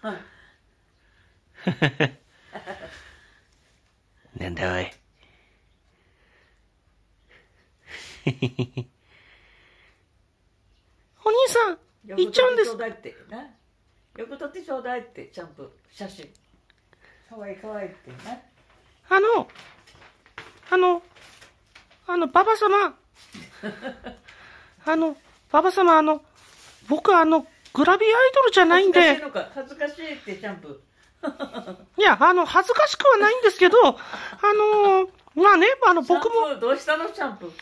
はい なんだおい お兄さん行っちゃうんですよく撮ってちょうだいってちゃんと写真かわいいかわいいってなあのあのあのパパ様 あのパパ様あの僕あのグラビアアイドルじゃないんで。恥ずかしいってジャンプ。いや、あの、恥ずかしくはないんですけど、あのー、まあね、あの、僕も。どうしたの、ジャンプ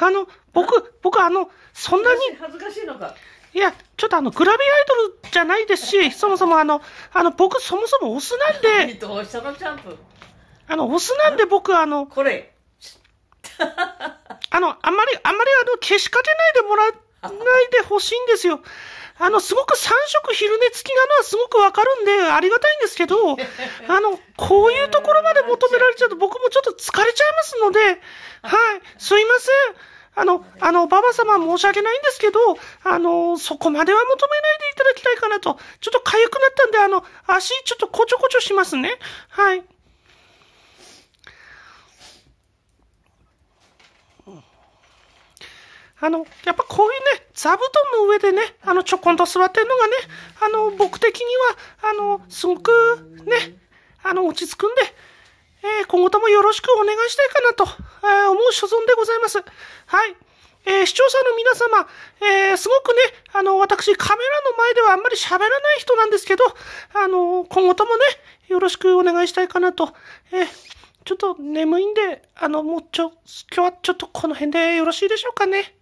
あの、僕、僕、あの、そんなに。恥ずかしいのか。いや、ちょっとあの、グラビアアイドルじゃないですし、そもそもあの、あの、僕、そもそもオスなんで。どうしたの、ジャンプあの、オスなんで僕、あの。これ。あの、あんまり、あんまり、あの、消しかけないでもらないでほしいんですよ。あの、すごく3食昼寝付きなのはすごくわかるんで、ありがたいんですけど、あの、こういうところまで求められちゃうと僕もちょっと疲れちゃいますので、はい、すいません。あの、あの、ばば様申し訳ないんですけど、あの、そこまでは求めないでいただきたいかなと。ちょっと痒くなったんで、あの、足ちょっとこちょこちょしますね。はい。あの、やっぱこういうね、座布団の上でね、あの、ちょこんと座ってるのがね、あの、僕的には、あの、すごくね、あの、落ち着くんで、えー、今後ともよろしくお願いしたいかなと、えー、思う所存でございます。はい。えー、視聴者の皆様、えー、すごくね、あの、私、カメラの前ではあんまり喋らない人なんですけど、あの、今後ともね、よろしくお願いしたいかなと、えー、ちょっと眠いんで、あの、もうちょ、今日はちょっとこの辺でよろしいでしょうかね。